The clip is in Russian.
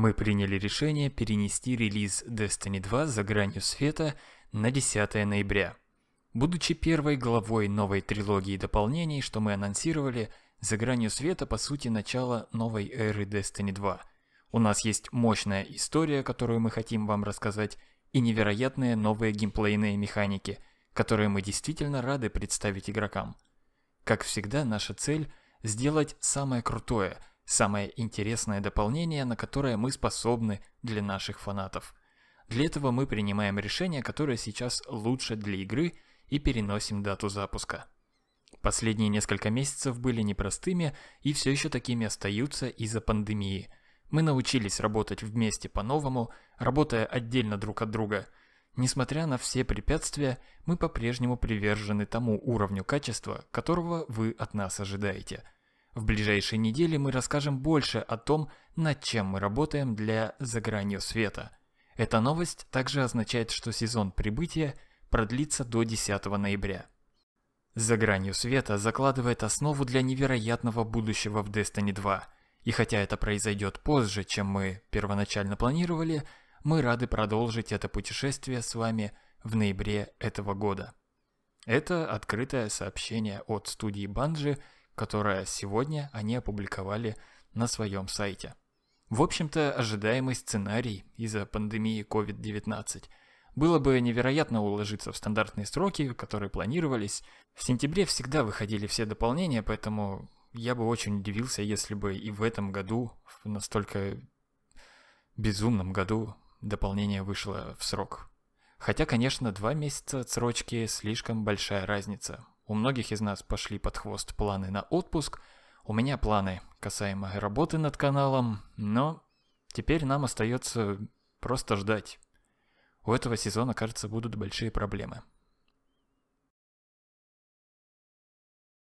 мы приняли решение перенести релиз Destiny 2 за гранью света на 10 ноября. Будучи первой главой новой трилогии дополнений, что мы анонсировали, за гранью света по сути начало новой эры Destiny 2. У нас есть мощная история, которую мы хотим вам рассказать, и невероятные новые геймплейные механики, которые мы действительно рады представить игрокам. Как всегда, наша цель – сделать самое крутое – Самое интересное дополнение, на которое мы способны для наших фанатов. Для этого мы принимаем решение, которое сейчас лучше для игры и переносим дату запуска. Последние несколько месяцев были непростыми и все еще такими остаются из-за пандемии. Мы научились работать вместе по-новому, работая отдельно друг от друга. Несмотря на все препятствия, мы по-прежнему привержены тому уровню качества, которого вы от нас ожидаете – в ближайшие недели мы расскажем больше о том, над чем мы работаем для «За гранью света». Эта новость также означает, что сезон прибытия продлится до 10 ноября. «За гранью света» закладывает основу для невероятного будущего в Destiny 2. И хотя это произойдет позже, чем мы первоначально планировали, мы рады продолжить это путешествие с вами в ноябре этого года. Это открытое сообщение от студии Банжи – которое сегодня они опубликовали на своем сайте. В общем-то, ожидаемый сценарий из-за пандемии COVID-19 – было бы невероятно уложиться в стандартные сроки, которые планировались. В сентябре всегда выходили все дополнения, поэтому я бы очень удивился, если бы и в этом году, в настолько безумном году, дополнение вышло в срок. Хотя, конечно, два месяца отсрочки слишком большая разница. У многих из нас пошли под хвост планы на отпуск. У меня планы касаемо работы над каналом, но теперь нам остается просто ждать. У этого сезона, кажется, будут большие проблемы.